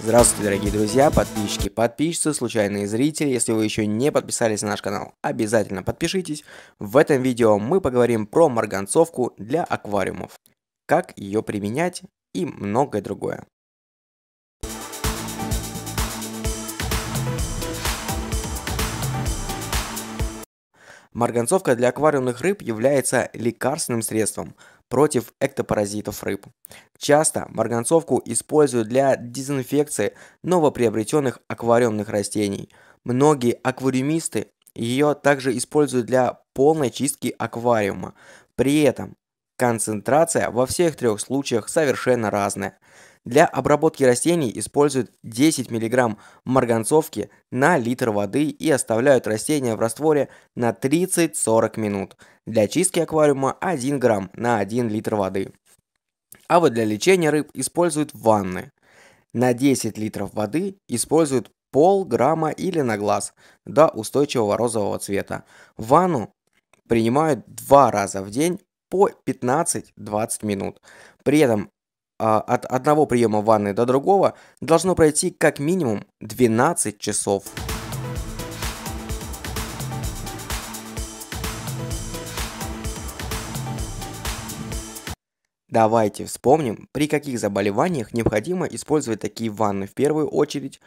Здравствуйте, дорогие друзья, подписчики, подписчицы, случайные зрители. Если вы еще не подписались на наш канал, обязательно подпишитесь. В этом видео мы поговорим про марганцовку для аквариумов, как ее применять и многое другое. Марганцовка для аквариумных рыб является лекарственным средством против эктопаразитов рыб. Часто марганцовку используют для дезинфекции новоприобретенных аквариумных растений. Многие аквариумисты ее также используют для полной чистки аквариума. При этом концентрация во всех трех случаях совершенно разная. Для обработки растений используют 10 мг марганцовки на литр воды и оставляют растения в растворе на 30-40 минут. Для чистки аквариума 1 грамм на 1 литр воды. А вот для лечения рыб используют ванны. На 10 литров воды используют полграмма или на глаз до устойчивого розового цвета. Ванну принимают два раза в день по 15-20 минут. При этом а, от одного приема ванны до другого должно пройти как минимум 12 часов. Давайте вспомним, при каких заболеваниях необходимо использовать такие ванны в первую очередь.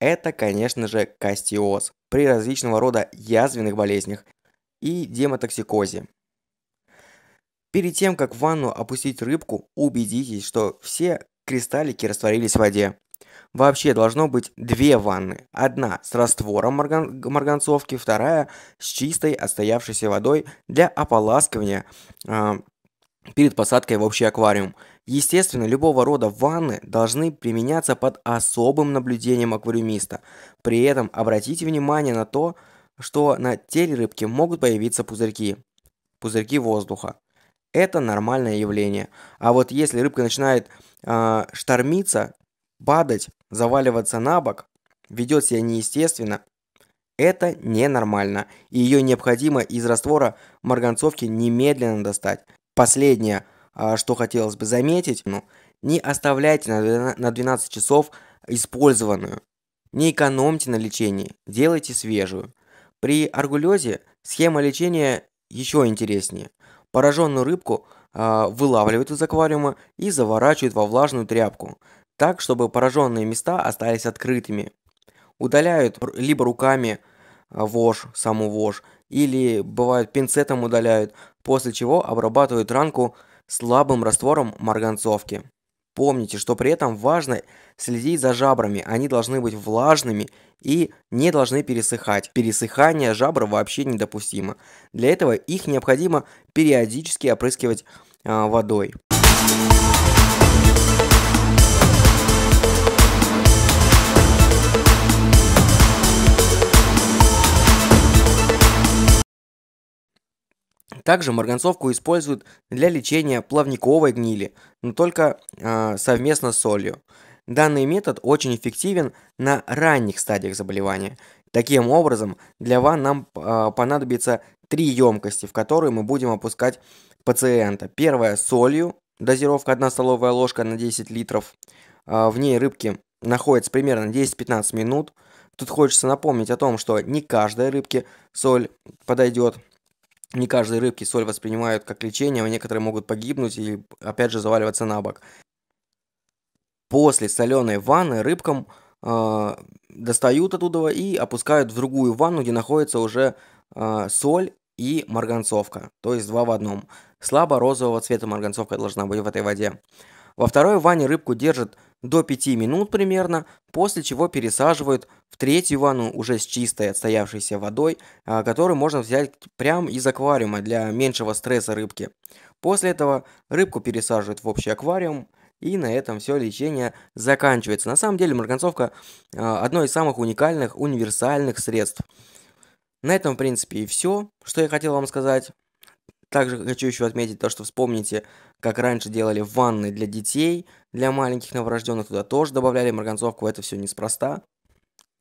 Это, конечно же, кастиоз при различного рода язвенных болезнях и демотоксикозе. Перед тем, как в ванну опустить рыбку, убедитесь, что все кристаллики растворились в воде. Вообще должно быть две ванны. Одна с раствором морган... марганцовки, вторая с чистой отстоявшейся водой для ополаскивания э, перед посадкой в общий аквариум. Естественно, любого рода ванны должны применяться под особым наблюдением аквариумиста. При этом обратите внимание на то, что на теле рыбки могут появиться пузырьки. Пузырьки воздуха. Это нормальное явление. А вот если рыбка начинает э, штормиться, падать, заваливаться на бок, ведет себя неестественно, это ненормально, и ее необходимо из раствора марганцовки немедленно достать. Последнее, а, что хотелось бы заметить, ну, не оставляйте на 12 часов использованную. Не экономьте на лечении, делайте свежую. При аргулезе схема лечения еще интереснее. Пораженную рыбку э, вылавливают из аквариума и заворачивают во влажную тряпку, так, чтобы пораженные места остались открытыми. Удаляют либо руками а, вож, саму вож, или, бывает, пинцетом удаляют, после чего обрабатывают ранку слабым раствором марганцовки. Помните, что при этом важно следить за жабрами. Они должны быть влажными и не должны пересыхать. Пересыхание жабр вообще недопустимо. Для этого их необходимо периодически опрыскивать э, водой. Также марганцовку используют для лечения плавниковой гнили, но только э, совместно с солью. Данный метод очень эффективен на ранних стадиях заболевания. Таким образом, для ванн нам э, понадобится три емкости, в которые мы будем опускать пациента. Первая солью, дозировка 1 столовая ложка на 10 литров. Э, в ней рыбки находятся примерно 10-15 минут. Тут хочется напомнить о том, что не каждой рыбке соль подойдет – не каждой рыбки соль воспринимают как лечение, а некоторые могут погибнуть и опять же заваливаться на бок. После соленой ванны рыбкам э, достают оттуда и опускают в другую ванну, где находится уже э, соль и марганцовка, то есть два в одном. Слабо розового цвета марганцовка должна быть в этой воде. Во второй ванне рыбку держат до 5 минут примерно, после чего пересаживают в третью ванну уже с чистой отстоявшейся водой, а, которую можно взять прямо из аквариума для меньшего стресса рыбки. После этого рыбку пересаживают в общий аквариум, и на этом все лечение заканчивается. На самом деле марганцовка а, одно из самых уникальных, универсальных средств. На этом, в принципе, и все, что я хотел вам сказать. Также хочу еще отметить то, что вспомните, как раньше делали ванны для детей, для маленьких новорожденных, туда тоже добавляли марганцовку, это все неспроста.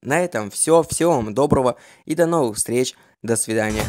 На этом все, всего вам доброго и до новых встреч, до свидания.